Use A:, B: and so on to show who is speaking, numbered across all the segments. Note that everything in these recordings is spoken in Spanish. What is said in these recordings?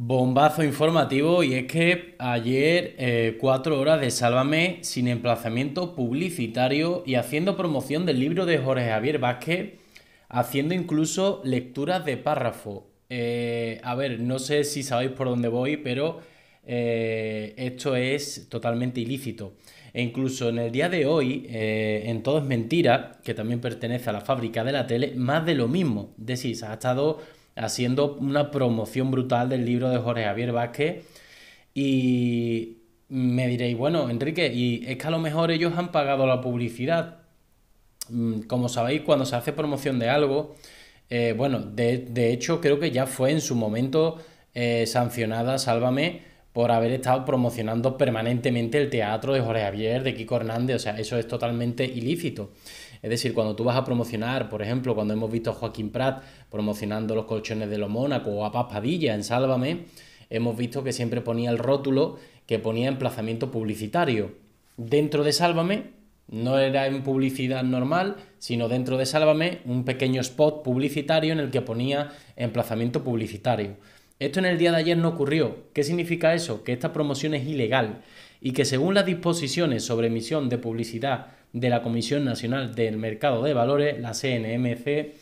A: Bombazo informativo y es que ayer eh, cuatro horas de Sálvame sin emplazamiento publicitario y haciendo promoción del libro de Jorge Javier Vázquez, haciendo incluso lecturas de párrafo. Eh, a ver, no sé si sabéis por dónde voy, pero eh, esto es totalmente ilícito. E incluso en el día de hoy, en Todo es Mentira, que también pertenece a la fábrica de la tele, más de lo mismo. se ha estado haciendo una promoción brutal del libro de Jorge Javier Vázquez. Y me diréis, bueno, Enrique, y es que a lo mejor ellos han pagado la publicidad. Mm, como sabéis, cuando se hace promoción de algo, eh, bueno, de, hecho creo que ya fue en su momento eh, sancionada, sálvame, por haber estado promocionando permanentemente el teatro de Jorge Javier, de Kiko Hernández, o sea, eso es totalmente ilícito. Es decir, cuando tú vas a promocionar, por ejemplo, cuando hemos visto a Joaquín Prat promocionando los colchones de los Mónaco o a Paz en Sálvame, hemos visto que siempre ponía el rótulo que ponía emplazamiento publicitario. Dentro de Sálvame no era en publicidad normal, sino dentro de Sálvame un pequeño spot publicitario en el que ponía emplazamiento publicitario. Esto en el día de ayer no ocurrió. ¿Qué significa eso? Que esta promoción es ilegal y que según las disposiciones sobre emisión de publicidad de la Comisión Nacional del Mercado de Valores, la CNMC,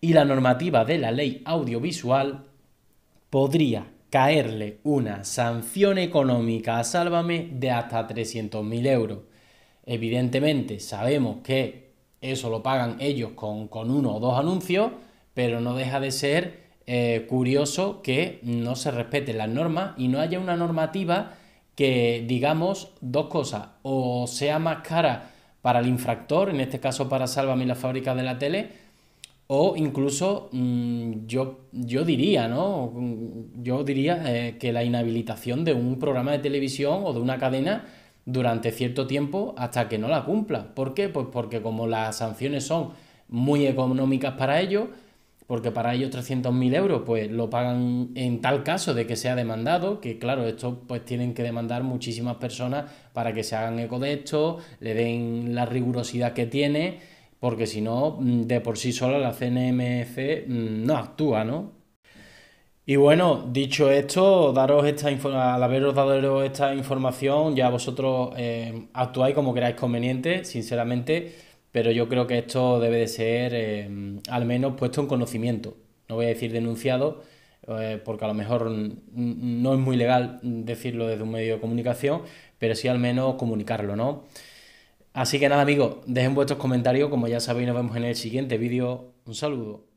A: y la normativa de la ley audiovisual, podría caerle una sanción económica a Sálvame de hasta 300.000 euros. Evidentemente sabemos que eso lo pagan ellos con, con uno o dos anuncios, pero no deja de ser eh, curioso que no se respeten las normas y no haya una normativa que digamos dos cosas, o sea más cara para el infractor, en este caso para Sálvame la fábrica de la tele, o incluso mm, yo, yo diría, ¿no? Mm, yo diría eh, que la inhabilitación de un programa de televisión o de una cadena durante cierto tiempo hasta que no la cumpla. ¿Por qué? Pues porque como las sanciones son muy económicas para ellos, porque para ellos 300.000 euros pues lo pagan en tal caso de que sea demandado, que claro, esto pues tienen que demandar muchísimas personas para que se hagan eco de esto, le den la rigurosidad que tiene, porque si no, mm, de por sí sola la CNMC mm, no actúa, ¿no? Y bueno, dicho esto, daros esta al haberos dado esta información, ya vosotros eh, actuáis como queráis conveniente, sinceramente pero yo creo que esto debe de ser eh, al menos puesto en conocimiento. No voy a decir denunciado, eh, porque a lo mejor no es muy legal decirlo desde un medio de comunicación, pero sí al menos comunicarlo, ¿no? Así que nada amigos, dejen vuestros comentarios, como ya sabéis nos vemos en el siguiente vídeo. Un saludo.